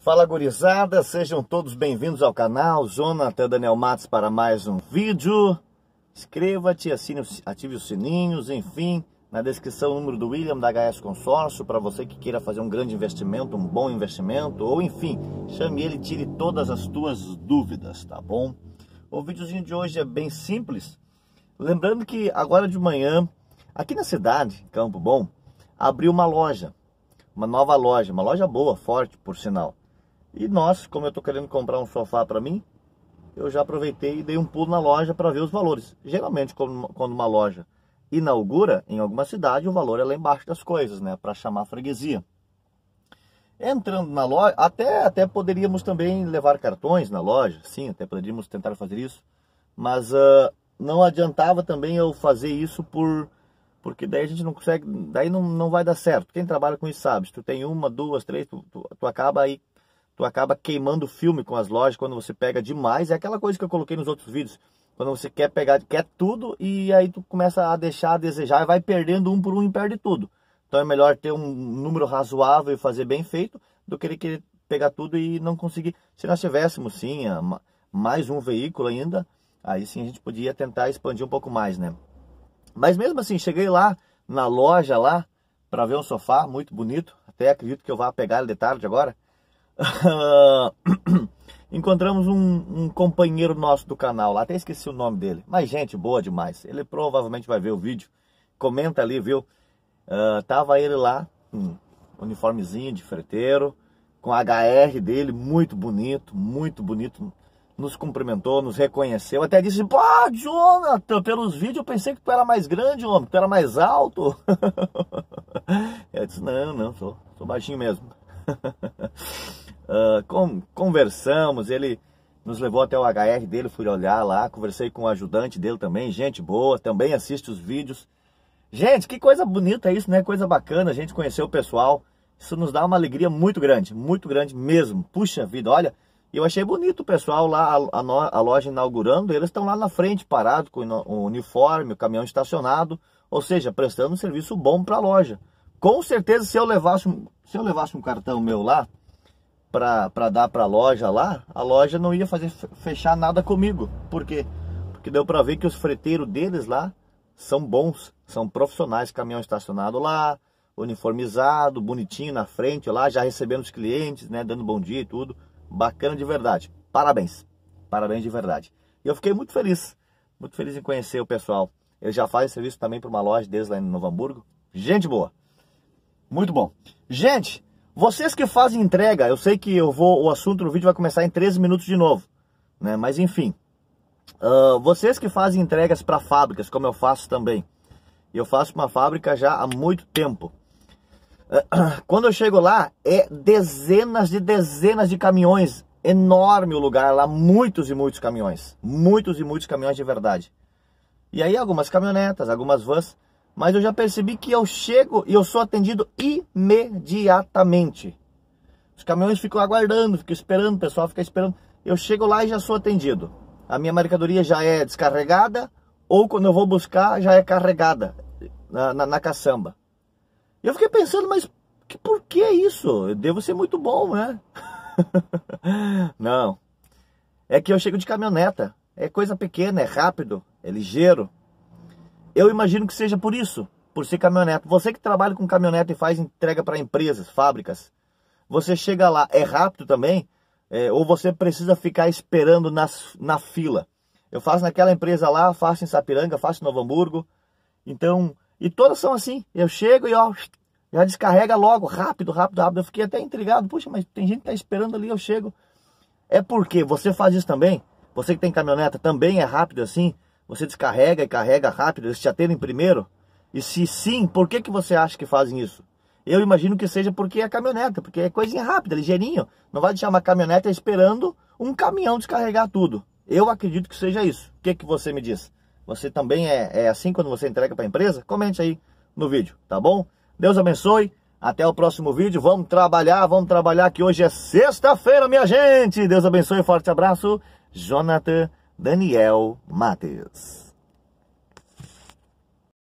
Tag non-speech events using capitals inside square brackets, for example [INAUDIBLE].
Fala gurizada, sejam todos bem-vindos ao canal Jonathan Daniel Matos para mais um vídeo Inscreva-te, ative os sininhos, enfim Na descrição o número do William da HS Consórcio Para você que queira fazer um grande investimento, um bom investimento Ou enfim, chame ele e tire todas as tuas dúvidas, tá bom? O videozinho de hoje é bem simples Lembrando que agora de manhã, aqui na cidade, Campo Bom Abriu uma loja uma nova loja, uma loja boa, forte por sinal. E nós, como eu estou querendo comprar um sofá para mim, eu já aproveitei e dei um pulo na loja para ver os valores. Geralmente, quando uma loja inaugura em alguma cidade, o valor é lá embaixo das coisas, né? Para chamar freguesia. Entrando na loja, até, até poderíamos também levar cartões na loja, sim, até poderíamos tentar fazer isso, mas uh, não adiantava também eu fazer isso por porque daí a gente não consegue, daí não, não vai dar certo. Quem trabalha com isso sabe, se tu tem uma, duas, três, tu, tu, tu acaba aí tu acaba queimando o filme com as lojas quando você pega demais. É aquela coisa que eu coloquei nos outros vídeos. Quando você quer pegar, quer tudo e aí tu começa a deixar a desejar e vai perdendo um por um e perde tudo. Então é melhor ter um número razoável e fazer bem feito do que ele querer pegar tudo e não conseguir. Se nós tivéssemos sim mais um veículo ainda, aí sim a gente podia tentar expandir um pouco mais, né? Mas mesmo assim, cheguei lá na loja lá para ver um sofá muito bonito. Até acredito que eu vá pegar ele de tarde agora. Ah, [CLEARS THROAT] encontramos um, um, companheiro nosso do canal, lá até esqueci o nome dele, mas gente boa demais. Ele provavelmente vai ver o vídeo, comenta ali, viu? Uh, tava ele lá, um uniformezinho de freteiro, com a HR dele, muito bonito, muito bonito. Nos cumprimentou, nos reconheceu, até disse: pá, Jonathan, pelos vídeos eu pensei que tu era mais grande, homem, que tu era mais alto. [LAUGHS] eu disse: Não, não, sou, sou baixinho mesmo. [LAUGHS] Ah, conversamos, ele nos levou até o HR dele, fui olhar lá, conversei com o ajudante dele também, gente boa, também assiste os vídeos. Gente, que coisa bonita isso, né? Coisa bacana, a gente conhecer o pessoal. Isso nos dá uma alegria muito grande, muito grande mesmo. Puxa vida, olha, eu achei bonito o pessoal lá, a, a loja inaugurando, eles estão lá na frente, parado com o uniforme, o caminhão estacionado, ou seja, prestando um serviço bom para a loja. Com certeza, se eu levasse, se eu levasse um cartão meu lá, para dar para a loja lá, a loja não ia fazer fechar nada comigo. Por quê? Porque deu para ver que os freteiros deles lá são bons, são profissionais, caminhão estacionado lá, uniformizado, bonitinho na frente lá, já recebendo os clientes, né, dando bom dia e tudo. Bacana de verdade. Parabéns. Parabéns de verdade. E eu fiquei muito feliz, muito feliz em conhecer o pessoal. Eu já faço serviço também para uma loja deles lá em Novo Hamburgo. Gente boa. Muito bom. Gente, vocês que fazem entrega, eu sei que eu vou, o assunto do vídeo vai começar em 13 minutos de novo, né? Mas enfim, uh, vocês que fazem entregas para fábricas, como eu faço também, eu faço uma fábrica já há muito tempo. Ah, [CLEARS THROAT] quando eu chego lá, é dezenas e dezenas de caminhões, enorme o lugar lá, muitos e muitos caminhões, muitos e muitos caminhões de verdade. E aí algumas caminhonetas, algumas vans mas eu já percebi que eu chego e eu sou atendido imediatamente. Os caminhões ficam aguardando, ficam esperando, o pessoal fica esperando. Eu chego lá e já sou atendido. A minha mercadoria já é descarregada ou quando eu vou buscar já é carregada na, na, na caçamba. Eu fiquei pensando, mas que, por que isso? Eu devo ser muito bom, né? [LAUGHS] Não. É que eu chego de caminhoneta. É coisa pequena, é rápido, é ligeiro. Eu imagino que seja por isso, por ser caminhonete. Você que trabalha com caminhonete e faz entrega para empresas, fábricas, você chega lá, é rápido também, é, ou você precisa ficar esperando nas, na fila. Eu faço naquela empresa lá, faço em Sapiranga, faço em Novo Hamburgo. Então, e todas são assim. Eu chego e ó, já descarrega logo, rápido, rápido, rápido. Eu fiquei até intrigado. Puxa, mas tem gente que tá esperando ali, eu chego. É porque você faz isso também? Você que tem caminhoneta também é rápido assim? Você descarrega e carrega rápido, eles te atendem primeiro? E se sim, por que, que você acha que fazem isso? Eu imagino que seja porque é caminhoneta, porque é coisinha rápida, ligeirinho. Não vai deixar uma caminhoneta esperando um caminhão descarregar tudo. Eu acredito que seja isso. O que, que você me diz? Você também é, é assim quando você entrega para a empresa? Comente aí no vídeo, tá bom? Deus abençoe. Até o próximo vídeo. Vamos trabalhar, vamos trabalhar que hoje é sexta-feira, minha gente. Deus abençoe. Forte abraço. Jonathan Daniel Mates.